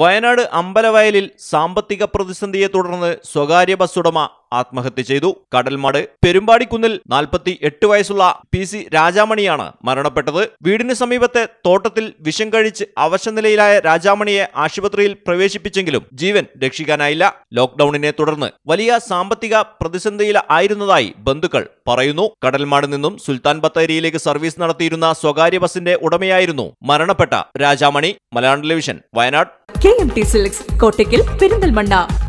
വയനാട് അമ്പലവയലിൽ സാമ്പത്തിക പ്രതിസന്ധിയെ തുടർന്ന് സ്വകാര്യ ബസ്സുടമ ആത്മഹത്യ ചെയ്തു കടൽമാട് പെരുമ്പാടിക്കുന്നിൽ നാൽപ്പത്തി എട്ട് വയസ്സുള്ള പി സി രാജാമണിയാണ് മരണപ്പെട്ടത് വീടിന് സമീപത്തെ തോട്ടത്തിൽ വിഷം കഴിച്ച് അവശനിലയിലായ രാജാമണിയെ ആശുപത്രിയിൽ പ്രവേശിപ്പിച്ചെങ്കിലും ജീവൻ രക്ഷിക്കാനായില്ല ലോക്ക്ഡൌണിനെ തുടർന്ന് വലിയ സാമ്പത്തിക പ്രതിസന്ധിയിലായിരുന്നതായി ബന്ധുക്കൾ പറയുന്നു കടൽമാട് നിന്നും സുൽത്താൻ ബത്തേരിയിലേക്ക് സർവീസ് നടത്തിയിരുന്ന സ്വകാര്യ ബസിന്റെ ഉടമയായിരുന്നു മരണപ്പെട്ട Rajamani Malayalam television Wayanad K M T സിലക്സ് കോട്ടയ്ക്കൽ പെരിന്തൽമണ്ണ